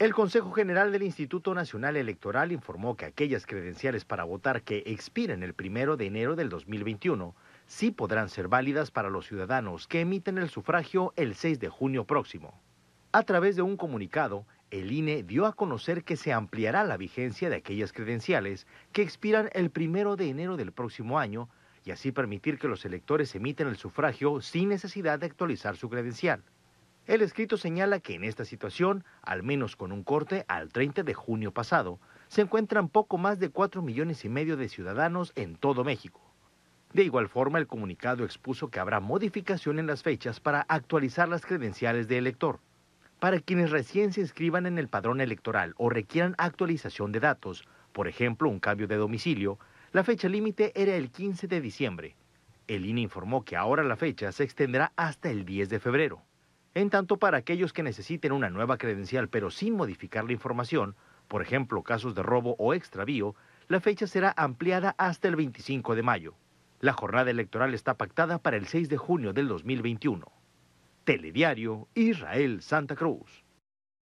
El Consejo General del Instituto Nacional Electoral informó que aquellas credenciales para votar que expiren el primero de enero del 2021 sí podrán ser válidas para los ciudadanos que emiten el sufragio el 6 de junio próximo. A través de un comunicado, el INE dio a conocer que se ampliará la vigencia de aquellas credenciales que expiran el primero de enero del próximo año y así permitir que los electores emiten el sufragio sin necesidad de actualizar su credencial. El escrito señala que en esta situación, al menos con un corte al 30 de junio pasado, se encuentran poco más de 4 millones y medio de ciudadanos en todo México. De igual forma, el comunicado expuso que habrá modificación en las fechas para actualizar las credenciales de elector. Para quienes recién se inscriban en el padrón electoral o requieran actualización de datos, por ejemplo, un cambio de domicilio, la fecha límite era el 15 de diciembre. El INE informó que ahora la fecha se extenderá hasta el 10 de febrero. En tanto, para aquellos que necesiten una nueva credencial pero sin modificar la información, por ejemplo casos de robo o extravío, la fecha será ampliada hasta el 25 de mayo. La jornada electoral está pactada para el 6 de junio del 2021. Telediario Israel Santa Cruz.